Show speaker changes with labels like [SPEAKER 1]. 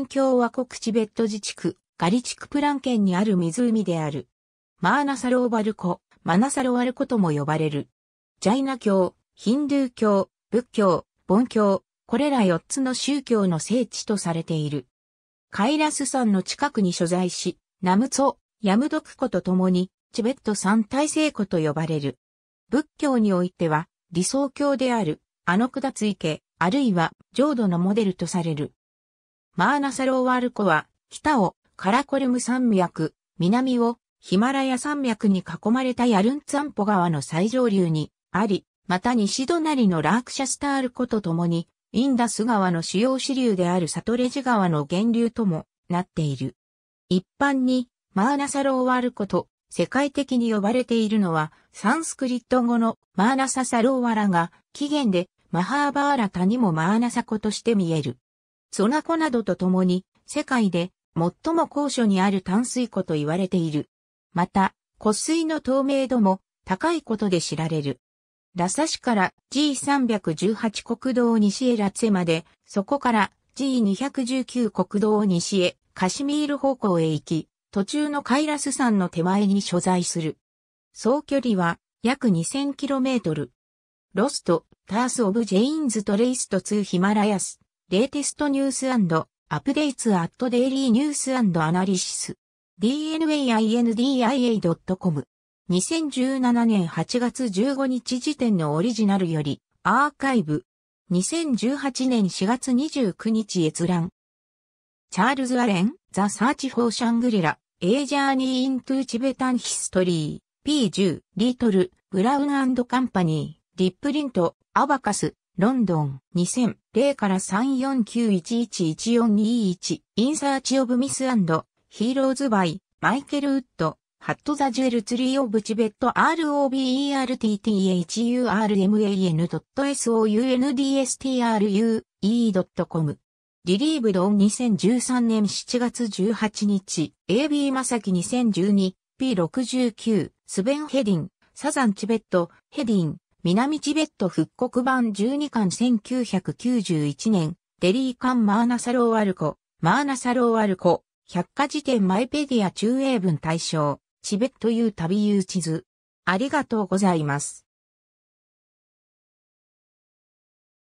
[SPEAKER 1] ン共和国チベット自治区、ガリチクプラン県にある湖である。マーナサローバル湖、マナサロワル湖とも呼ばれる。ジャイナ教、ヒンドゥー教、仏教、梵教、これら4つの宗教の聖地とされている。カイラス山の近くに所在し、ナムツォ、ヤムドク湖と共に、チベット三大聖湖と呼ばれる。仏教においては、理想教である、あの下つ池、あるいは浄土のモデルとされる、マーナサローワル湖は、北をカラコルム山脈、南をヒマラヤ山脈に囲まれたヤルンツァンポ川の最上流にあり、また西隣のラークシャスタール湖とともに、インダス川の主要支流であるサトレジ川の源流ともなっている。一般に、マーナサローワル湖と世界的に呼ばれているのは、サンスクリット語のマーナササローワラが、起源でマハーバーラタにもマーナサ湖として見える。ソナコなどと共に、世界で最も高所にある淡水湖と言われている。また、湖水の透明度も高いことで知られる。ラサ市から G318 国道西へラツェまで、そこから G219 国道西へカシミール方向へ行き、途中のカイラス山の手前に所在する。総距離は約 2000km。ロスト、タース・オブ・ジェインズ・トレイスト・ツー・ヒマラヤス。レイテストニュースアップデーツアットデイリーニュースアナリシス dnaindia.com 2017年8月15日時点のオリジナルよりアーカイブ2018年4月29日閲覧チャールズ・アレン、ザ・サーチ・フォー・シャングリラ、エイ・ジャーニー・イントゥ・チベタン・ヒストリー、P10、リトル、ブラウンカンパニー、リップリント、アバカス、ロンドン、2000、から349111421、インサーチオブミスヒーローズバイ、マイケルウッド、ハットザジュエルツリーオブチベット robertthurman.soundstru.com リリーブドン2013年7月18日、AB マサキ2012、P69、スベンヘディン、サザンチベット、ヘディン、南チベット復刻版12巻1991年、デリー巻マーナサローアルコ、マーナサローアルコ、百科事典マイペディア中英文大賞、チベットユー旅ー地図。ありがとうございます。